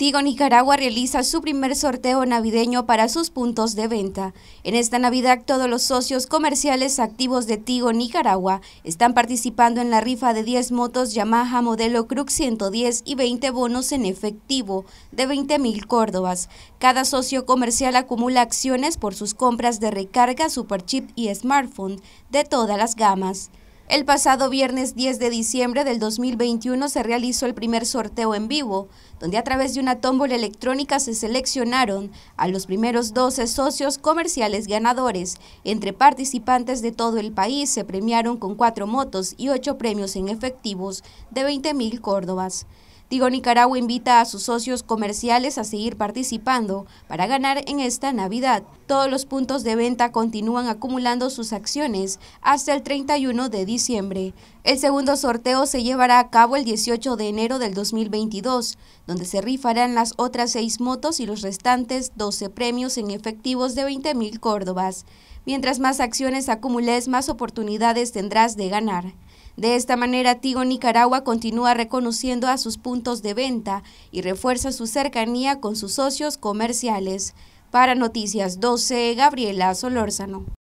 Tigo Nicaragua realiza su primer sorteo navideño para sus puntos de venta. En esta Navidad todos los socios comerciales activos de Tigo Nicaragua están participando en la rifa de 10 motos Yamaha modelo Crux 110 y 20 bonos en efectivo de 20 mil córdobas. Cada socio comercial acumula acciones por sus compras de recarga, superchip y smartphone de todas las gamas. El pasado viernes 10 de diciembre del 2021 se realizó el primer sorteo en vivo, donde a través de una tómbola electrónica se seleccionaron a los primeros 12 socios comerciales ganadores. Entre participantes de todo el país se premiaron con cuatro motos y ocho premios en efectivos de 20.000 córdobas. Tigo Nicaragua invita a sus socios comerciales a seguir participando para ganar en esta Navidad. Todos los puntos de venta continúan acumulando sus acciones hasta el 31 de diciembre. El segundo sorteo se llevará a cabo el 18 de enero del 2022, donde se rifarán las otras seis motos y los restantes 12 premios en efectivos de 20.000 córdobas. Mientras más acciones acumules, más oportunidades tendrás de ganar. De esta manera, Tigo Nicaragua continúa reconociendo a sus puntos de venta y refuerza su cercanía con sus socios comerciales. Para Noticias 12, Gabriela Solórzano.